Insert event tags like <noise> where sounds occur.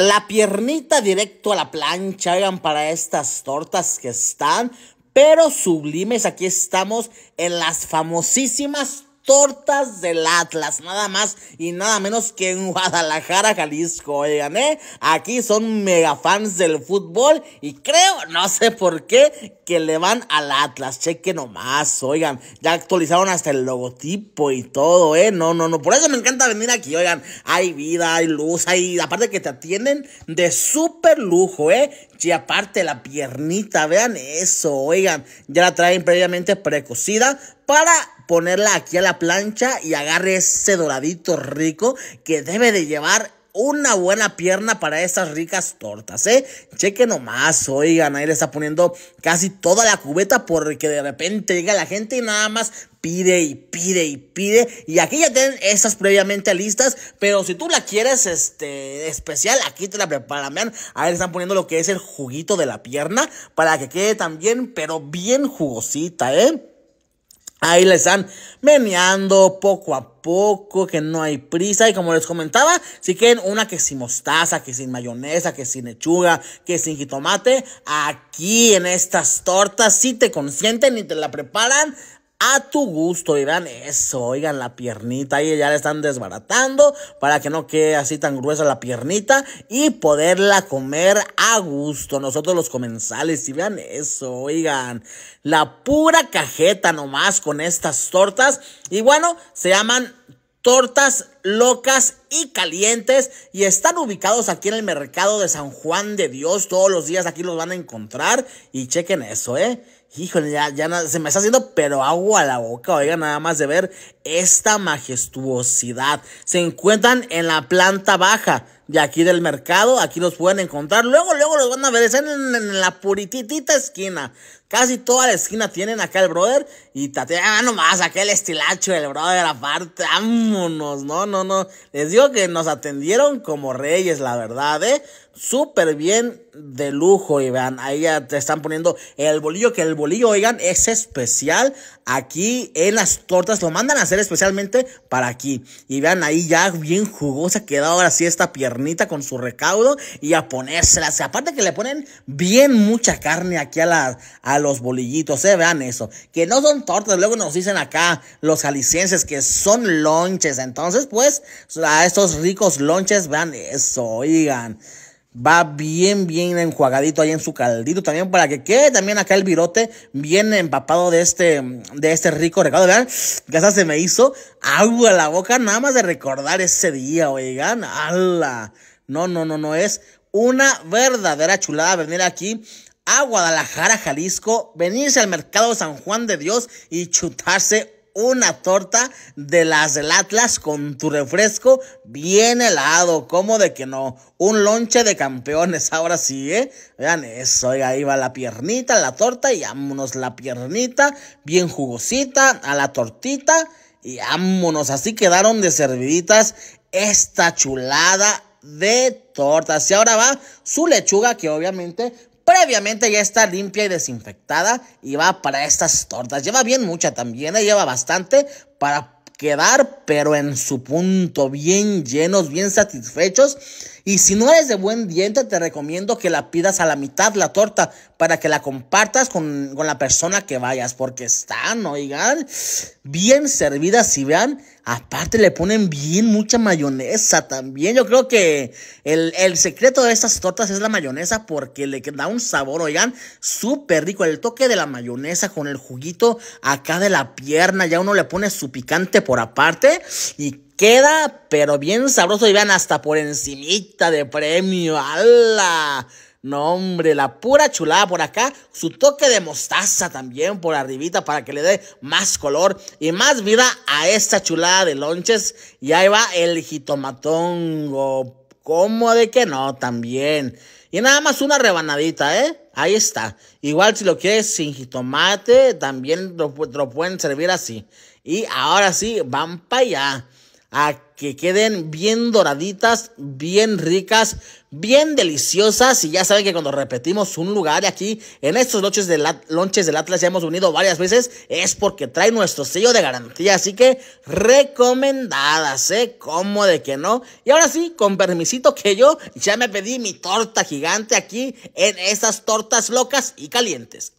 La piernita directo a la plancha, oigan, para estas tortas que están, pero sublimes. Aquí estamos en las famosísimas tortas del Atlas, nada más y nada menos que en Guadalajara, Jalisco, oigan, ¿eh? Aquí son mega fans del fútbol y creo, no sé por qué, que le van al Atlas, cheque nomás, oigan, ya actualizaron hasta el logotipo y todo, ¿eh? No, no, no, por eso me encanta venir aquí, oigan, hay vida, hay luz, hay, aparte que te atienden de súper lujo, ¿eh? Y aparte la piernita, vean eso, oigan, ya la traen previamente precocida para ponerla aquí a la plancha y agarre ese doradito rico que debe de llevar una buena pierna para esas ricas tortas, ¿eh? Cheque nomás, oigan, ahí le está poniendo casi toda la cubeta porque de repente llega la gente y nada más pide y pide y pide. Y aquí ya tienen estas previamente listas, pero si tú la quieres este, especial, aquí te la preparan. Vean, ahí le están poniendo lo que es el juguito de la pierna para que quede también, pero bien jugosita, ¿eh? Ahí les están meneando poco a poco, que no hay prisa. Y como les comentaba, si quieren una que sin mostaza, que sin mayonesa, que sin lechuga, que sin jitomate, aquí en estas tortas, si te consienten y te la preparan, a tu gusto. vean eso, oigan la piernita. Ahí ya la están desbaratando para que no quede así tan gruesa la piernita y poderla comer a gusto. Nosotros los comensales, y vean eso, oigan. La pura cajeta nomás con estas tortas. Y bueno, se llaman tortas locas y calientes y están ubicados aquí en el mercado de San Juan de Dios. Todos los días aquí los van a encontrar y chequen eso, ¿eh? Híjole, ya, ya se me está haciendo pero agua a la boca, oiga, nada más de ver esta majestuosidad. Se encuentran en la planta baja de aquí del mercado. Aquí los pueden encontrar. Luego, luego los van a ver. en, la purititita esquina. Casi toda la esquina tienen acá el brother. Y tatea ah, nomás, aquel estilacho el brother aparte. Vámonos. No, no, no. Les digo que nos atendieron como reyes, la verdad, ¿eh? Súper bien de lujo, y vean, Ahí ya te están poniendo el bolillo, que el bolillo, oigan, es especial aquí en las tortas. Lo mandan a hacer especialmente para aquí. Y vean, ahí ya bien jugosa queda ahora sí esta pierna con su recaudo y a ponérselas. Aparte que le ponen bien mucha carne aquí a, la, a los bolillitos, ¿eh? Vean eso. Que no son tortas, luego nos dicen acá los jaliscienses que son lonches. Entonces, pues, a estos ricos lonches, vean eso, oigan va bien, bien enjuagadito ahí en su caldito también para que quede también acá el virote bien empapado de este, de este rico recado. Vean, hasta se me hizo agua la boca nada más de recordar ese día, oigan, ala. No, no, no, no, es una verdadera chulada venir aquí a Guadalajara, Jalisco, venirse al mercado San Juan de Dios y chutarse una torta de las del Atlas con tu refresco bien helado, como de que no, un lonche de campeones, <laughs> ahora sí, ¿eh? Vean eso, ahí va la piernita, la torta, y vámonos la piernita, bien jugosita, a la tortita, y vámonos, así quedaron de serviditas esta chulada de tortas. Y ahora va su lechuga, que obviamente previamente ya está limpia y desinfectada y va para estas tortas. Lleva bien mucha también, eh, lleva bastante para quedar, pero en su punto, bien llenos, bien satisfechos. Y si no eres de buen diente, te recomiendo que la pidas a la mitad la torta para que la compartas con, con la persona que vayas, porque están, oigan, bien servidas y vean. Aparte le ponen bien mucha mayonesa también. Yo creo que el, secreto de estas tortas es la mayonesa porque le da un sabor, oigan, súper rico. El toque de la mayonesa con el juguito acá de la pierna. Ya uno le pone su picante por aparte y queda pero bien sabroso. Y vean hasta por encimita de premio. ¡Hala! No, hombre, la pura chulada por acá. Su toque de mostaza también por arribita para que le dé más color y más vida a esta chulada de lonches. Y ahí va el jitomatongo. ¿Cómo de que no? También. Y nada más una rebanadita, ¿eh? Ahí está. Igual si lo quieres sin jitomate, también lo, lo pueden servir así. Y ahora sí, van para allá a que queden bien doraditas, bien ricas, bien deliciosas. Y ya saben que cuando repetimos un lugar aquí en estos lonches del, lonches del Atlas ya hemos unido varias veces, es porque trae nuestro sello de garantía. Así que recomendadas, ¿eh? ¿Cómo de que no? Y ahora sí, con permisito que yo ya me pedí mi torta gigante aquí en esas tortas locas y calientes.